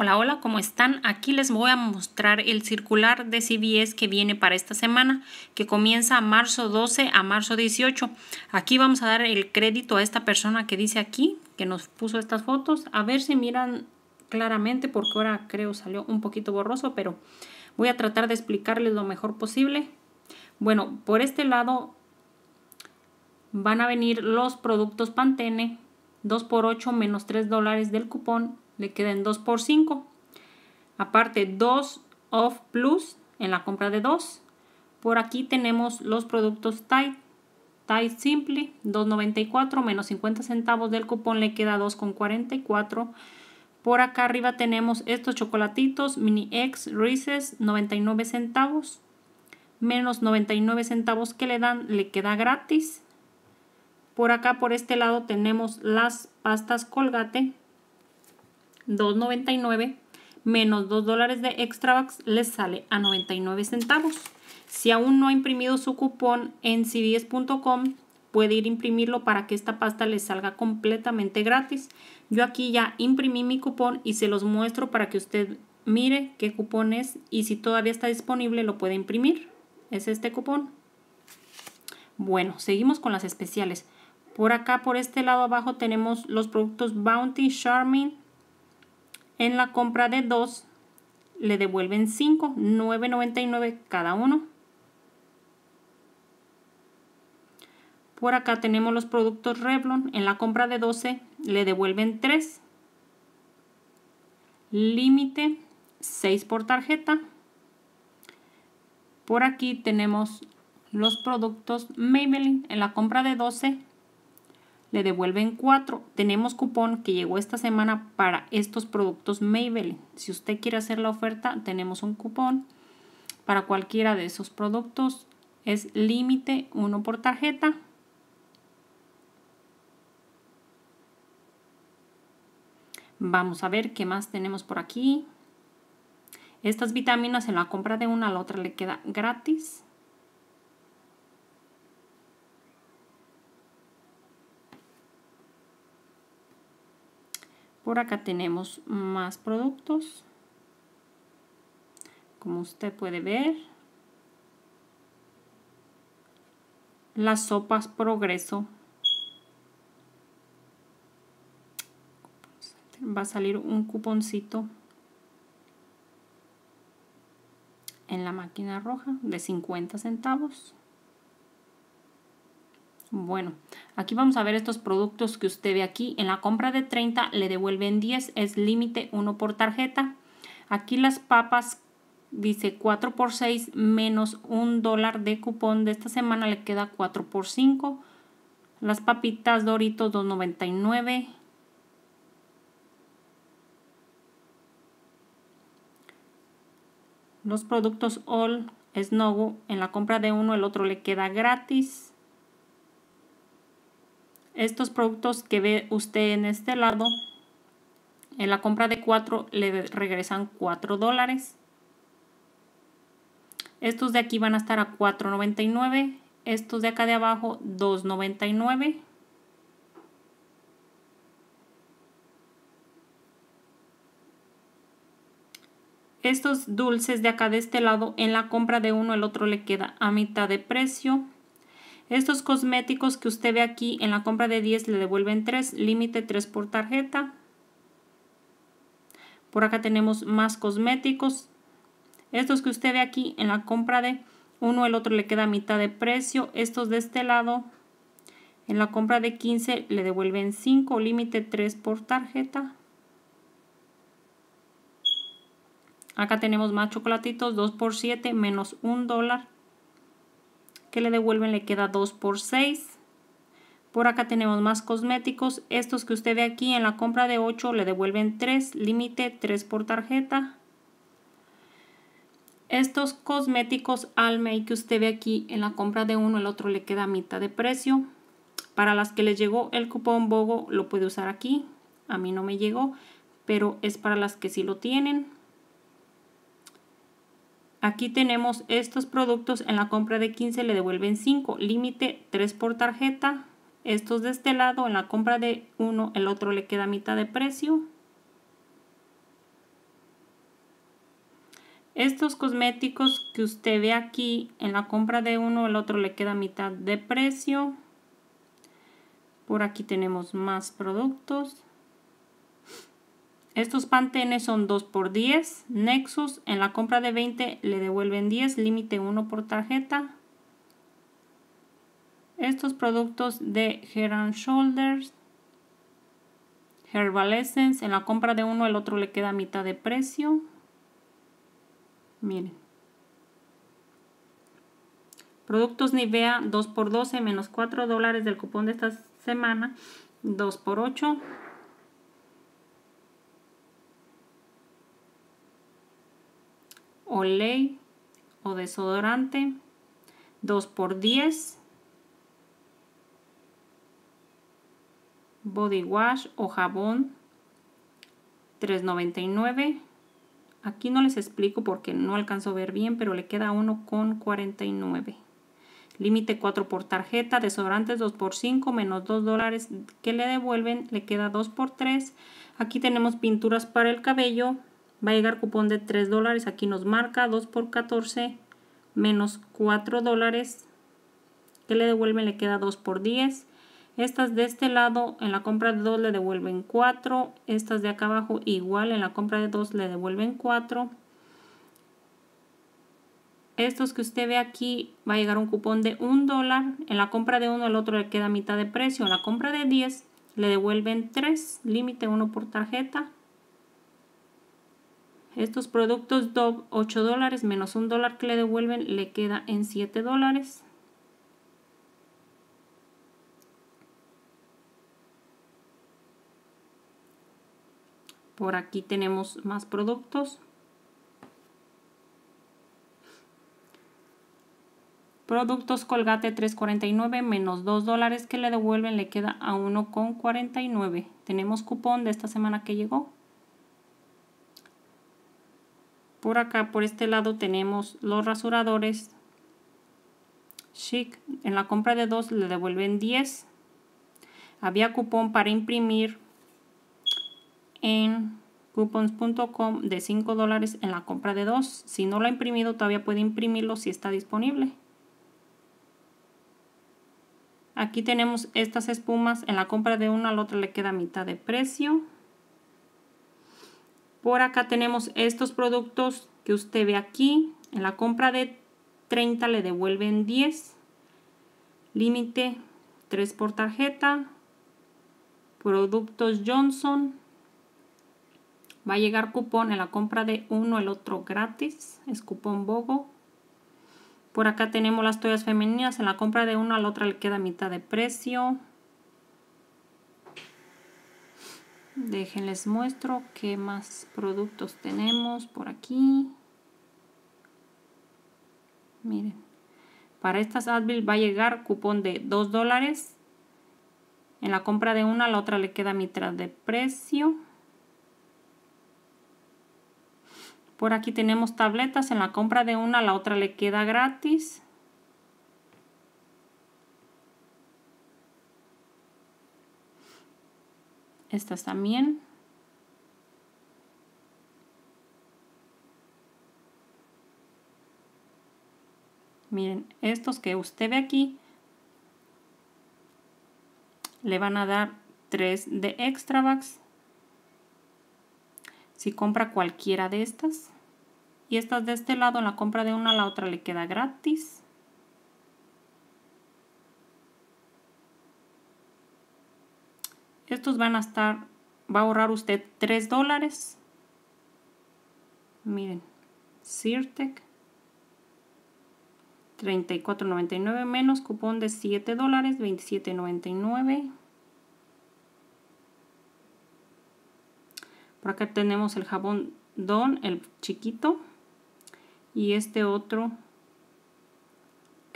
Hola, hola, ¿cómo están? Aquí les voy a mostrar el circular de CBS que viene para esta semana, que comienza a marzo 12 a marzo 18. Aquí vamos a dar el crédito a esta persona que dice aquí, que nos puso estas fotos. A ver si miran claramente, porque ahora creo salió un poquito borroso, pero voy a tratar de explicarles lo mejor posible. Bueno, por este lado van a venir los productos Pantene, 2x8 menos 3 dólares del cupón le queden 2 por 5. Aparte, 2 off plus en la compra de 2. Por aquí tenemos los productos Tide. Tide Simple, 2.94 menos 50 centavos del cupón le queda 2.44. Por acá arriba tenemos estos chocolatitos Mini X Reese's, 99 centavos. Menos 99 centavos que le dan, le queda gratis. Por acá, por este lado, tenemos las pastas Colgate, 2.99 menos 2 dólares de extra bucks les sale a 99 centavos. Si aún no ha imprimido su cupón en cds.com, puede ir a imprimirlo para que esta pasta le salga completamente gratis. Yo aquí ya imprimí mi cupón y se los muestro para que usted mire qué cupón es y si todavía está disponible lo puede imprimir. Es este cupón. Bueno, seguimos con las especiales. Por acá, por este lado abajo, tenemos los productos Bounty, charming en la compra de 2 le devuelven 5, 9.99 cada uno. Por acá tenemos los productos Revlon. En la compra de 12 le devuelven 3. Límite 6 por tarjeta. Por aquí tenemos los productos Maybelline. En la compra de 12 le devuelven cuatro. Tenemos cupón que llegó esta semana para estos productos Maybelline. Si usted quiere hacer la oferta, tenemos un cupón para cualquiera de esos productos. Es límite uno por tarjeta. Vamos a ver qué más tenemos por aquí. Estas vitaminas en la compra de una a la otra le queda gratis. acá tenemos más productos. Como usted puede ver. Las sopas progreso. Va a salir un cuponcito en la máquina roja de 50 centavos. Bueno, aquí vamos a ver estos productos que usted ve aquí. En la compra de 30 le devuelven 10, es límite 1 por tarjeta. Aquí las papas dice 4 por 6 menos un dólar de cupón de esta semana le queda 4 por 5. Las papitas Doritos 2.99. Los productos All Snow en la compra de uno el otro le queda gratis estos productos que ve usted en este lado, en la compra de 4 le regresan 4 dólares. Estos de aquí van a estar a 4.99, estos de acá de abajo 2.99. Estos dulces de acá de este lado, en la compra de uno el otro le queda a mitad de precio. Estos cosméticos que usted ve aquí en la compra de 10 le devuelven 3, límite 3 por tarjeta. Por acá tenemos más cosméticos. Estos que usted ve aquí en la compra de uno, el otro le queda a mitad de precio. Estos de este lado en la compra de 15 le devuelven 5, límite 3 por tarjeta. Acá tenemos más chocolatitos, 2 por 7, menos 1 dólar le devuelven le queda 2 por 6. Por acá tenemos más cosméticos. Estos que usted ve aquí en la compra de 8 le devuelven 3, límite 3 por tarjeta. Estos cosméticos Almay que usted ve aquí en la compra de uno, el otro le queda a mitad de precio. Para las que les llegó el cupón BOGO lo puede usar aquí. A mí no me llegó, pero es para las que sí lo tienen. Aquí tenemos estos productos en la compra de 15 le devuelven 5, límite 3 por tarjeta. Estos de este lado en la compra de uno el otro le queda mitad de precio. Estos cosméticos que usted ve aquí en la compra de uno el otro le queda mitad de precio. Por aquí tenemos más productos. Estos pantenes son 2 x 10. Nexus en la compra de 20 le devuelven 10, límite 1 por tarjeta. Estos productos de Hair and Shoulders, Herbal Essence, en la compra de uno el otro le queda a mitad de precio. Miren. Productos Nivea 2 x 12 menos 4 dólares del cupón de esta semana 2 x 8 Olay o desodorante 2x10 body wash o jabón 3.99 aquí no les explico porque no alcanzo a ver bien pero le queda 1.49 límite 4 por tarjeta desodorantes 2 por 5 menos 2 dólares que le devuelven le queda 2 x 3 aquí tenemos pinturas para el cabello va a llegar cupón de 3 dólares, aquí nos marca 2 por 14 menos 4 dólares, que le devuelven le queda 2 por 10, estas de este lado en la compra de 2 le devuelven 4, estas de acá abajo igual en la compra de 2 le devuelven 4, estos que usted ve aquí va a llegar un cupón de 1 dólar, en la compra de 1 el otro le queda mitad de precio, en la compra de 10 le devuelven 3, límite 1 por tarjeta, estos productos 8 dólares menos un dólar que le devuelven, le queda en 7 dólares. Por aquí tenemos más productos. Productos Colgate 3.49 menos 2 dólares que le devuelven le queda a 1.49. Tenemos cupón de esta semana que llegó por acá por este lado tenemos los rasuradores chic en la compra de dos le devuelven 10 había cupón para imprimir en cupons.com de 5 dólares en la compra de dos si no lo ha imprimido todavía puede imprimirlo si está disponible aquí tenemos estas espumas en la compra de una al la otra le queda mitad de precio por acá tenemos estos productos que usted ve aquí. En la compra de 30 le devuelven 10. Límite 3 por tarjeta. Productos Johnson. Va a llegar cupón en la compra de uno, el otro gratis. Es cupón BOGO. Por acá tenemos las toallas femeninas. En la compra de una al la otra le queda mitad de precio. Déjenles muestro qué más productos tenemos por aquí. Miren, para estas Advil va a llegar cupón de 2 dólares. En la compra de una, la otra le queda mitad de precio. Por aquí tenemos tabletas. En la compra de una, la otra le queda gratis. Estas también. Miren, estos que usted ve aquí le van a dar 3 de extra bucks si compra cualquiera de estas. Y estas de este lado, la compra de una a la otra le queda gratis. Estos van a estar, va a ahorrar usted 3 dólares. Miren, Sirtec 34.99 menos cupón de 7 dólares, 27.99. Por acá tenemos el jabón Don, el chiquito. Y este otro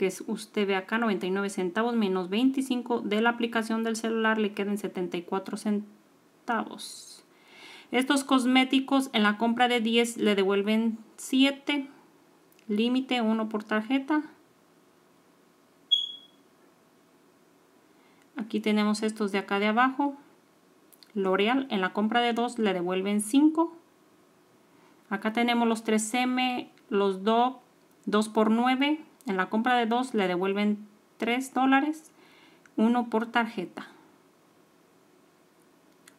que es usted ve acá 99 centavos menos 25 de la aplicación del celular le quedan 74 centavos. Estos cosméticos en la compra de 10 le devuelven 7, límite 1 por tarjeta. Aquí tenemos estos de acá de abajo. L'Oreal en la compra de 2 le devuelven 5. Acá tenemos los 3M, los 2, 2 por 9 en la compra de 2 le devuelven 3 dólares, uno por tarjeta.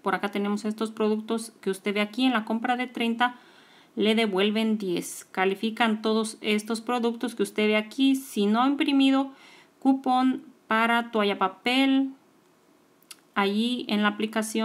Por acá tenemos estos productos que usted ve aquí en la compra de 30 le devuelven 10. Califican todos estos productos que usted ve aquí. Si no ha imprimido cupón para toalla papel, allí en la aplicación